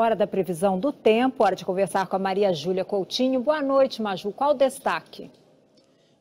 Hora da previsão do tempo, hora de conversar com a Maria Júlia Coutinho. Boa noite, Maju. Qual o destaque?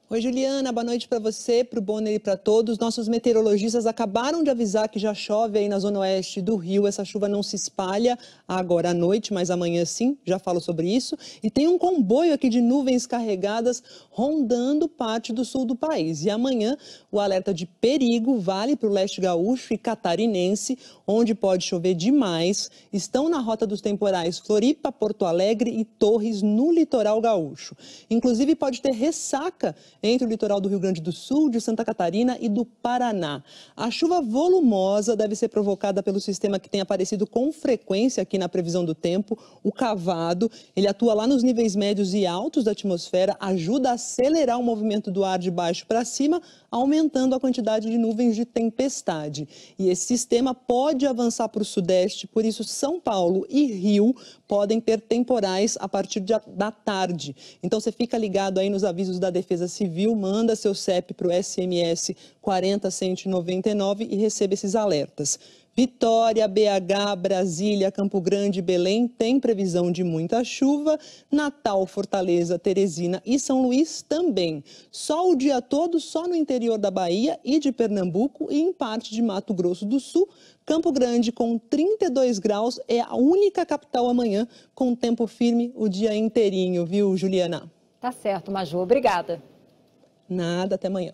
Oi, Juliana, boa noite para você, para o Bonner e para todos. Nossos meteorologistas acabaram de avisar que já chove aí na zona oeste do Rio. Essa chuva não se espalha agora à noite, mas amanhã sim, já falo sobre isso. E tem um comboio aqui de nuvens carregadas rondando parte do sul do país. E amanhã o alerta de perigo vale para o leste gaúcho e catarinense, onde pode chover demais. Estão na rota dos temporais Floripa, Porto Alegre e Torres, no litoral gaúcho. Inclusive, pode ter ressaca entre o litoral do Rio Grande do Sul, de Santa Catarina e do Paraná. A chuva volumosa deve ser provocada pelo sistema que tem aparecido com frequência aqui na previsão do tempo, o cavado. Ele atua lá nos níveis médios e altos da atmosfera, ajuda a acelerar o movimento do ar de baixo para cima, aumentando a quantidade de nuvens de tempestade. E esse sistema pode avançar para o sudeste, por isso São Paulo e Rio podem ter temporais a partir da tarde. Então você fica ligado aí nos avisos da Defesa Civil Civil, manda seu CEP para o SMS 40199 e receba esses alertas. Vitória, BH, Brasília, Campo Grande, Belém tem previsão de muita chuva. Natal, Fortaleza, Teresina e São Luís também. Só o dia todo, só no interior da Bahia e de Pernambuco e em parte de Mato Grosso do Sul. Campo Grande, com 32 graus, é a única capital amanhã com tempo firme o dia inteirinho, viu, Juliana? Tá certo, Maju. Obrigada. Nada, até amanhã.